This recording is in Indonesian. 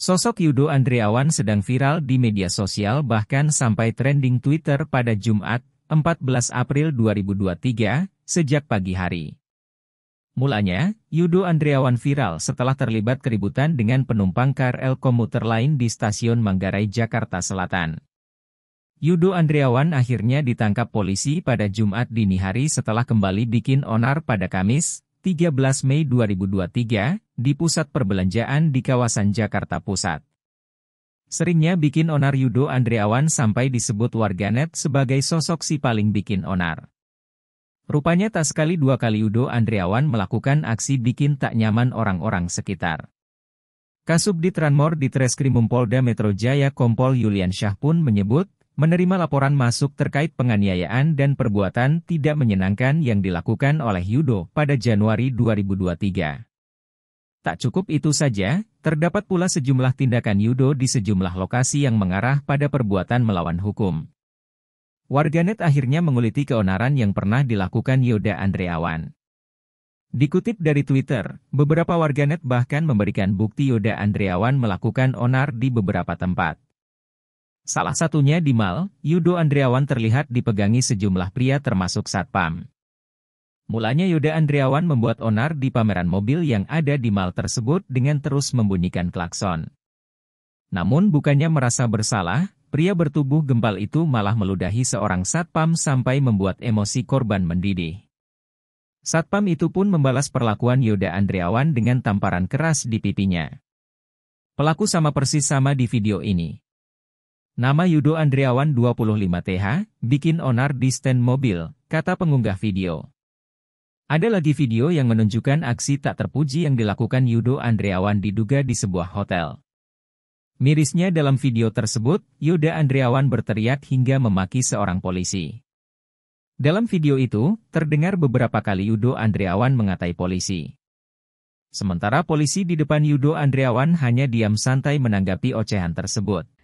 Sosok Yudo Andriawan sedang viral di media sosial bahkan sampai trending Twitter pada Jumat, 14 April 2023, sejak pagi hari. Mulanya, Yudo Andriawan viral setelah terlibat keributan dengan penumpang KRL komuter lain di stasiun Manggarai, Jakarta Selatan. Yudo Andriawan akhirnya ditangkap polisi pada Jumat dini hari setelah kembali bikin onar pada Kamis, 13 Mei 2023, di pusat perbelanjaan di kawasan Jakarta Pusat. Seringnya bikin onar Yudo Andriawan sampai disebut warganet sebagai sosok si paling bikin onar. Rupanya tak sekali dua kali Yudo Andriawan melakukan aksi bikin tak nyaman orang-orang sekitar. Kasub di Tranmor di Treskrimum Polda Metro Jaya Kompol Yulian Syah pun menyebut, menerima laporan masuk terkait penganiayaan dan perbuatan tidak menyenangkan yang dilakukan oleh Yudo pada Januari 2023. Tak cukup itu saja, terdapat pula sejumlah tindakan Yudo di sejumlah lokasi yang mengarah pada perbuatan melawan hukum. Warganet akhirnya menguliti keonaran yang pernah dilakukan Yoda Andreawan. Dikutip dari Twitter, beberapa warganet bahkan memberikan bukti Yoda Andreawan melakukan onar di beberapa tempat. Salah satunya di Mal, Yudo Andriawan terlihat dipegangi sejumlah pria termasuk Satpam. Mulanya Yuda Andriawan membuat onar di pameran mobil yang ada di mal tersebut dengan terus membunyikan klakson. Namun bukannya merasa bersalah, pria bertubuh gempal itu malah meludahi seorang satpam sampai membuat emosi korban mendidih. Satpam itu pun membalas perlakuan Yuda Andriawan dengan tamparan keras di pipinya. Pelaku sama persis sama di video ini. Nama Yudo Andriawan 25TH, bikin onar di stand mobil, kata pengunggah video. Ada lagi video yang menunjukkan aksi tak terpuji yang dilakukan Yudo Andriawan diduga di sebuah hotel. Mirisnya dalam video tersebut, Yuda Andriawan berteriak hingga memaki seorang polisi. Dalam video itu, terdengar beberapa kali Yudo Andriawan mengatai polisi. Sementara polisi di depan Yudo Andriawan hanya diam santai menanggapi ocehan tersebut.